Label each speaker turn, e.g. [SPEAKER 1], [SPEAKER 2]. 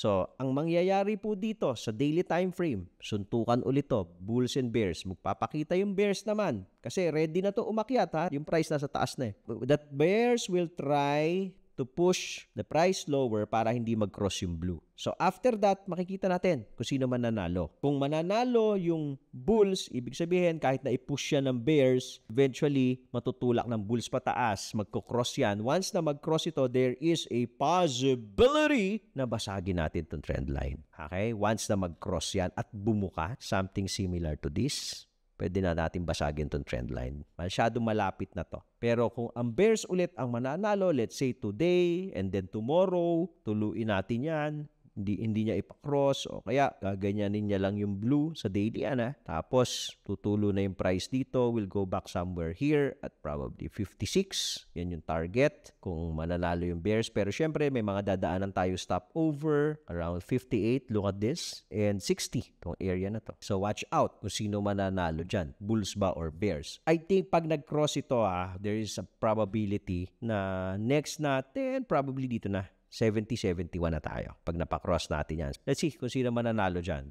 [SPEAKER 1] So, ang mangyayari po dito sa daily time frame, suntukan ulit to, bulls and bears. Magpapakita yung bears naman kasi ready na to umakyat ha. Yung price nasa taas na eh. That bears will try to push the price lower para hindi mag-cross yung blue. So after that, makikita natin kung sino man nanalo. Kung mananalo yung bulls, ibig sabihin kahit na i-push yan ng bears, eventually matutulak ng bulls pataas, magko-cross yan. Once na mag-cross ito, there is a possibility na basagin natin itong trend line. Okay? Once na mag-cross yan at bumuka, something similar to this, pwede na natin basagin tong trend line. Masyado malapit na to. Pero kung ang bears ulit ang mananalo, let's say today and then tomorrow, tuluin natin yan, hindi, hindi niya ipakross o kaya gaganyanin niya lang yung blue sa daily ana. Ah, Tapos tutulo na yung price dito, will go back somewhere here at probably 56. Yan yung target kung mananalo yung bears. Pero syempre may mga dadaanan tayo stop over around 58. Look at this. And 60 tong area na to. So watch out kung sino mananalo dyan. Bulls ba or bears? I think pag nagcross ito ah, there is a probability na next natin probably dito na 70-71 na tayo pag napacross natin yan. Let's see kung sino man nanalo dyan.